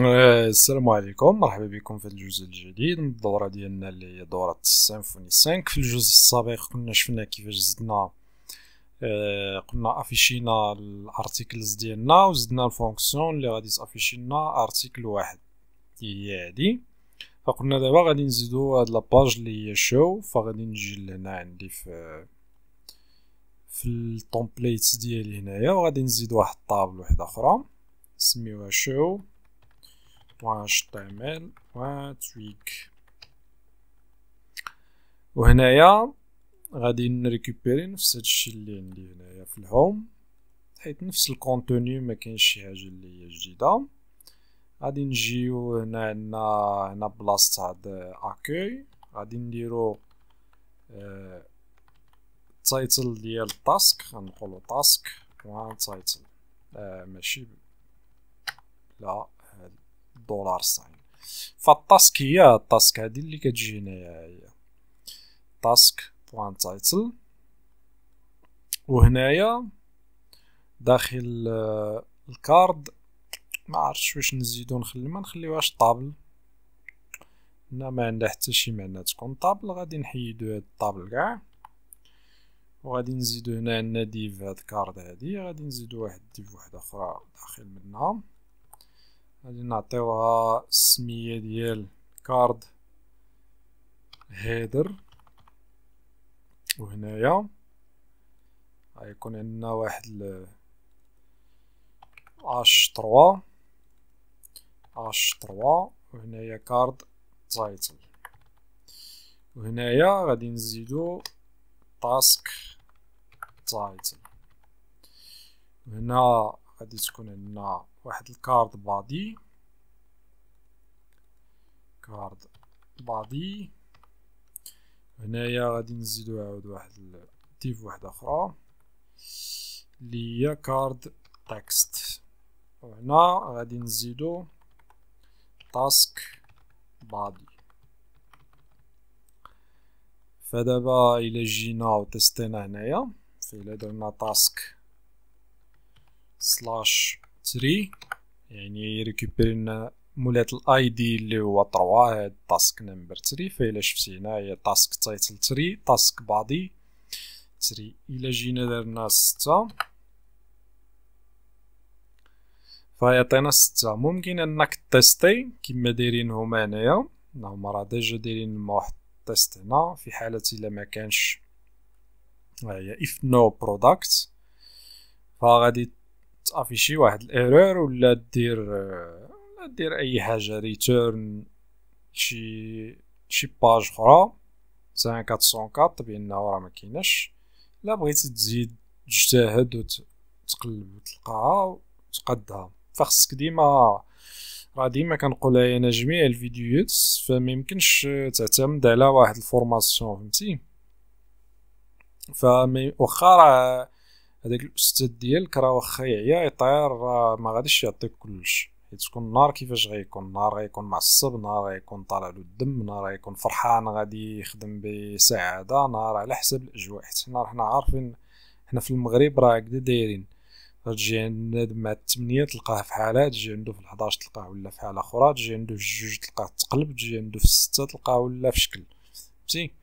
آه، السلام عليكم مرحبا بكم في الجزء الجديد من الدوره ديالنا اللي هي دوره السيمفوني 5 في الجزء السابق كنا شفنا كيفاش زدنا آه، قلنا افيشينا الارتيكلز ديالنا وزدنا الفونكسيون اللي غادي تافيشي لنا ارتيكل واحد اللي هي هادي فقلنا دابا غادي نزيدو هاد لاباج اللي هي شو فغادي نجي لهنا عندي في في التومبليت ديالي هنايا وغادي نزيد واحد الطابل وحده اخرى نسميوها شو .html.tweak وهنايا غادي نريكوبيري نفس الشيء اللي عندي هنايا في الهوم حيت نفس الكونتوني ما كاينش شي حاجه اللي هي جديده غادي نجيو هنا عندنا هنا بلاصه تاع اكوي غادي نديرو اه التايتل ديال التاسك غنقولو تاسك وان تايتل اه ماشي لا دولار ساين فالتاسك هي التاسك هادي اللي كتجي هنايا هي تاسك بوان تايتل وهنايا داخل آه، الكارد ما عرفتش واش نزيدو نخلي ما نخليوهاش طابل هنا ما عندها حتى شي معنى تكون طابل غادي نحيدو هاد الطابل كاع وغادي نزيدو هنا عندنا ديف هاد الكارد هادي غادي نزيدو واحد ديف وحده اخرى داخل منها غادي نعطيوها السميه ديال كارد هيدر وهنايا غيكون عندنا واحد ال اش 3 اش 3 وهنايا كارد تايتل وهنايا غادي نزيدو تاسك تايتل هنا غادي تكون عندنا واحد الكارد بادي كارد بادي هنايا غادي نزيدو عاود واحد ديف واحده اخرى اللي هي كارد تكست وهنا غادي نزيدو تاسك بادي فدابا الى جينا وتستينا هنايا فإلا درنا تاسك سلاش تري يعني يريكوبيري لنا مولات الاي دي اللي هو 3 هاد التاسك نمبر 3 فالا شفتي هي تاسك تايتل 3 تاسك بادي 3 الا جينا درنا 6 فيعطينا 6 ممكن انك تيستي كيما دايرين هما هنايا هما راه ديجا دايرين واحد تيست هنا في حالة الا ما كانش هي اف نو برودكت فغادي تافيشي واحد الايرور ولا دير ولا دير اي حاجه ريتيرن شي شي باج اخرى 5404 بانه راه ما كايناش لا بغيتي تزيد تجتهد وتقلب وتلقاها وتقدها فخصك ديما راه ديما كنقول انا جميع الفيديوهات فما يمكنش تعتمد على واحد الفورماسيون فهمتي فمي واخا راه هذاك الاستاذ ديالك راه واخا يعيا يطير راه ما غاديش يعطيك كلش حيت تكون النار كيفاش غيكون نهار غيكون معصب نهار غيكون طالع له الدم نهار غيكون فرحان غادي يخدم بسعاده نهار على حسب الاجواء حيت حنا حنا عارفين حنا في المغرب راه هكذا دايرين تجي عند مع التمنية تلقاه في حالة تجي عنده في الحداش تلقاه ولا في حالة أخرى تجي عنده في الجوج تلقاه تقلب تجي عنده في الستة تلقاه ولا في شكل فهمتي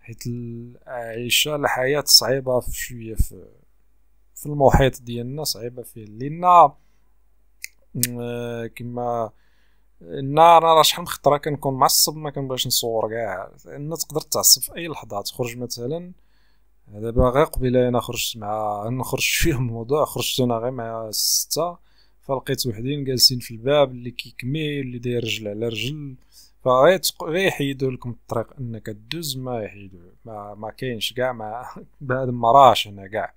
حيت العيشة الحياة صعيبة في شوية في في المحيط ديالنا صعيبه فيه لان آه، كما النار راه شحال من خطره كنكون معصب ما كنبغيش نصور كاع لان تقدر تعصب في اي لحظه تخرج مثلا آه، دابا غير قبيله انا خرجت مع نخرج فيه الموضوع خرجت انا غير مع سته فلقيت وحدين جالسين في الباب اللي كيكمي اللي داير رجل على رجل فغير يحيدوا لكم الطريق انك دوز ما يحيدوا ما, ما كاينش كاع ما بعد ما راش هنا كاع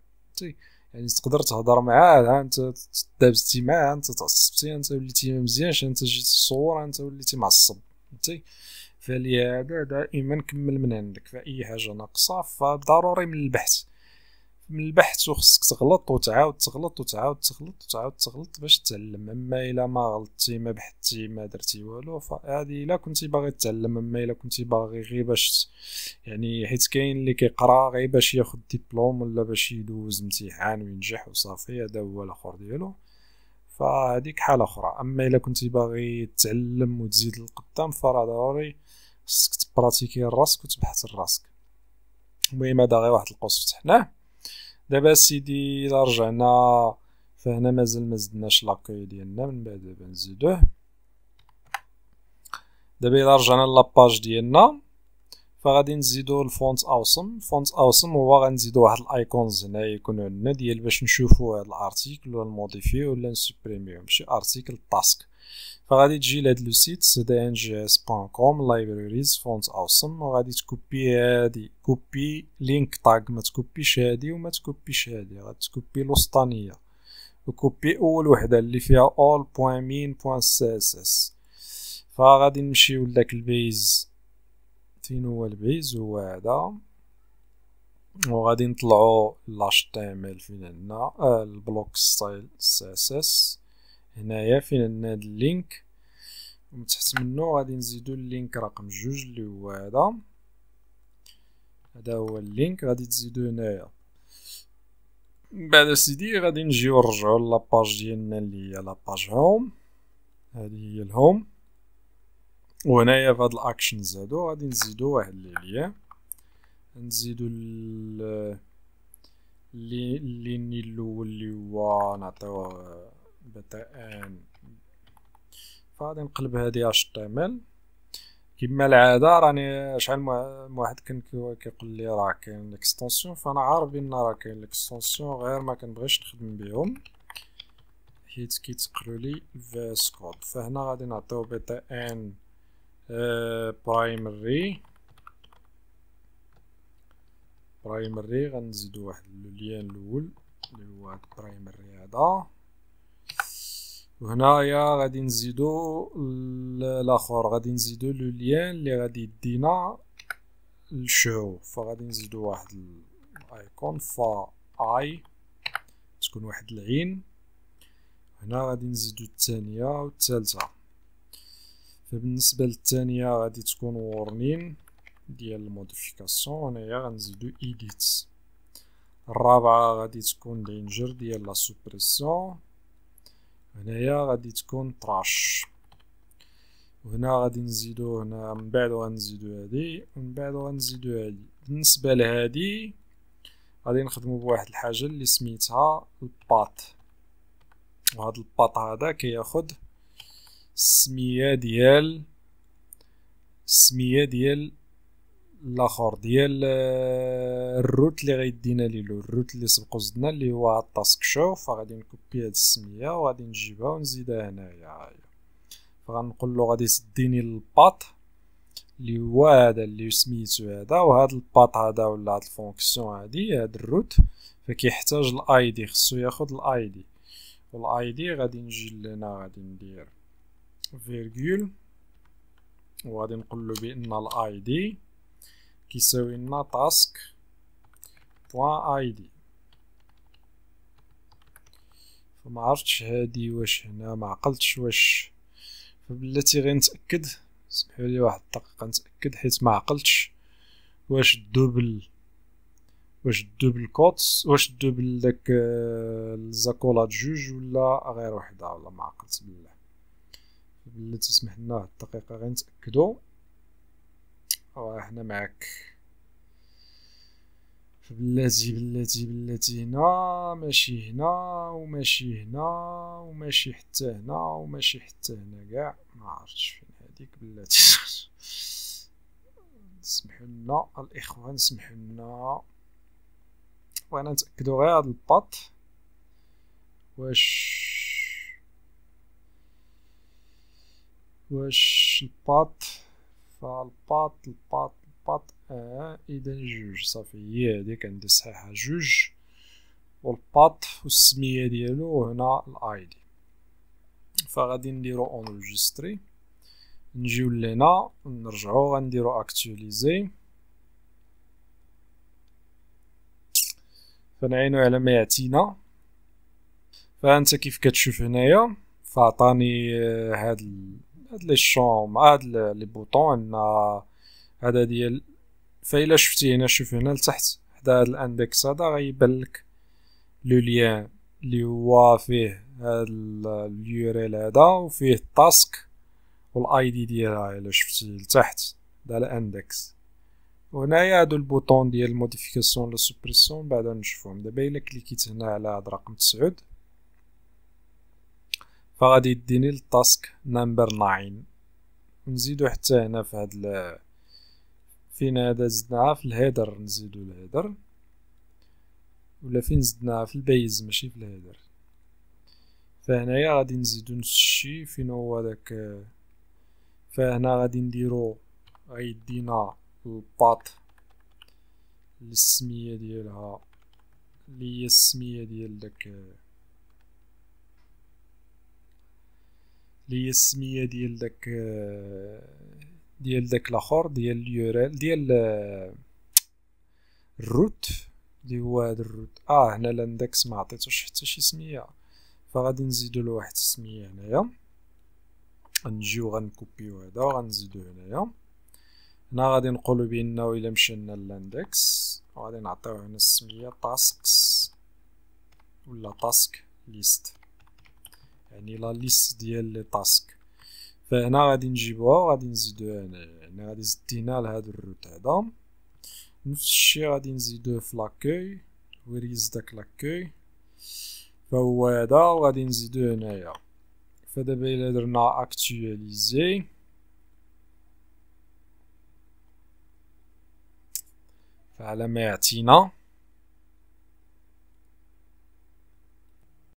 يعني تقدر تهضر معاه انت دابزتي معاه انت تعصبتي انت وليتي ما مزيانش انت جيت تصور انت وليتي معصب فهمتي فلهذا دائما كمل من عندك فاي حاجه ناقصه فضروري من البحث من البحث وخصك تغلط وتعاود تغلط وتعاود تغلط وتعاود تغلط باش تتعلم اما الا ما غلطتي ما بحثتي ما درتي والو فهادي الا كنتي باغي تتعلم اما الا كنتي باغي غير باش يعني حيت كاين اللي كيقرا غير باش ياخد ديبلوم ولا باش يدوز امتحان وينجح وصافي هذا هو الاخر ديالو فهذيك حاله اخرى اما الا كنتي باغي تتعلم وتزيد للقدام فراه ضروري خصك تبراتيكي راسك وتبحث راسك المهم هذا غير واحد القوس فتحناه دابا سيدي الى رجعنا فهنا مازال زدناش لاكوي ديالنا من بعد دابا نزيدوه دابا الى رجعنا لاباج ديالنا فغادي نزيدو الفونت اوسم فونت اوسم هو غنزيدو واحد الايكونز هنا يكونوا عندنا ديال باش نشوفو هاد الارتيكل ولا نموديفي ولا نسبريميو ماشي ارتيكل تاسك فغادي تجي لهاد لو سيت cdngs.com libraries fonts awesome وغادي تكوبي هادي كوبي لينك تاغ ما تكوبيش هادي وما تكوبيش هادي غادي تكوبي الوسطانيه وكوبي اول وحده اللي فيها all.min.css فغادي نمشيو لذاك البيز فين هو البيز هو هذا وغادي نطلعو ال HTML فين عندنا البلوك ستايل CSS هنايا فين هاد اللينك ومن تحت منو غادي نزيدو اللينك رقم جوج اللي هو هذا هذا هو اللينك غادي تزيدو هنايا من بعد سيدي غادي نجيو نرجعو لاباج ديالنا اللي هي لاباج هوم هذه هي الهوم وهنايا في هاد الاكشنز هادو غادي نزيدو واحد اللي ليا نزيدو اللي اللي الاول اللي هو نعطيوه ان فغادي نقلب هادي هذه HTML كما العاده راني شحال واحد كان كيقول لي راه كاين ليكستونسيون فانا عارف بان راه كاين ليكستونسيون غير ما كنبغيش نخدم بهم حيت كيتقلو لي الفاس كود فهنا غادي نعطيو بي تي ان برايمري برايمري غنزيدو واحد لوليان الاول اللي هو هاد برايمري هذا وهنايا غادي نزيدو الاخر غادي نزيدو لو ليان اللي غادي يدينا للشعوب فغادي نزيدو واحد الايكون فا اي تكون واحد العين هنا غادي نزيدو الثانيه والثالثه فبالنسبه للثانيه غادي تكون ورنين ديال الموديفيكاسيون هنايا غنزيدو ايديت الرابعه غادي تكون دينجر ديال لا سوبريسيون هنايا غادي تكون 12 وهنا غادي نزيدو هنا من بعد غنزيدو هادي ومن بعد غنزيدو هادي بالنسبه لهادي غادي نخدمو بواحد الحاجه اللي سميتها الباط وهاد الباط هذا كياخد السميه ديال السميه ديال الاخر ديال آه، الروت اللي غيدينا ليلو الروت اللي سبقو زدنا اللي هو التاسك شو فغادي نكوبي هاد السميه وغادي نجيبها ونزيدها هنايا هاهي فغنقول له غادي سديني الباط اللي هو هذا اللي سميتو هذا وهذا الباط هذا ولا هاد الفونكسيون هادي هاد الروت فكيحتاج الاي دي خصو ياخد الاي دي والاي دي غادي نجي لهنا غادي ندير فيرغول وغادي نقول له بان الاي دي qui يساوي لنا task point id فما عرفتش هادي واش هنا ما عقلتش واش فبلاتي غير نتاكد سمحوا لي واحد الدقيقه نتاكد حيت ما عقلتش واش الدوبل واش الدوبل كوت واش الدوبل داك آه، الزاكولا جوج ولا غير وحده ولا ما عقلت بالله بلاتي سمح لنا واحد الدقيقه غير نتاكدو اه هنا معك بلاتي بلاتي بلاتي هنا ماشي هنا وماشي هنا وماشي حتى هنا وماشي حتى هنا كاع ما عرفتش فين هذيك بلاتي سمحوا لنا الاخوان سمحوا لنا بغينا نتاكدوا غير هاد الباط واش واش الباط فالباط الباط الباط اه اذا جوج صافي هي هذيك عندي صحيحه جوج والباط والسميه ديالو هنا الاي دي فغادي نديرو ريجستري نجيو لهنا نرجعو غنديرو اكتواليزي فنعينو على ما يعطينا فانت كيف كتشوف هنايا فعطاني آه، هاد هاد لي شوم هاد لي بوطون هذا ديال فإلا شفتي هنا شوف هنا لتحت حدا هاد الاندكس هذا غيبان لك لو ليان اللي هو فيه هاد اليوريل هذا وفيه التاسك والاي دي ديالها الا شفتي لتحت هذا الاندكس وهنايا هادو البوطون ديال الموديفيكاسيون لا سوبريسيون بعدا نشوفهم دابا الا كليكيت هنا على هاد رقم تسعود فغادي يديني للتاسك نمبر 9 نزيدو حتى هنا في هاد فين هذا زدناها في الهيدر نزيدو الهيدر ولا فين زدناها في البيز ماشي في الهيدر فهنايا غادي نزيدو نفس الشي فين هو داك فهنا غادي نديرو غيدينا الباط السميه ديالها اللي هي السميه ديال داك اللي هي السميه ديال داك آه، ديال داك الاخر ديال اليورال ديال آه، الروت اللي هو هذا الروت اه هنا الاندكس ما عطيتوش حتى شي سميه فغادي نزيدو له واحد السميه هنايا غنجيو غنكوبيو هذا وغنزيدو هنايا هنا غادي نقولو بانه الا مشينا للاندكس وغادي نعطيوه هنا السميه تاسكس ولا تاسك ليست يعني لا ليست ديال لي تاسك فهنا غادي نجيبها وغادي نزيدوها هنا يعني غادي زدينا لهاد الروت هذا نفس الشيء غادي نزيدوه في لاكوي وريز داك لاكوي فهو هذا وغادي نزيدوه هنايا فدابا الى درنا اكتواليزي فعلى ما يعطينا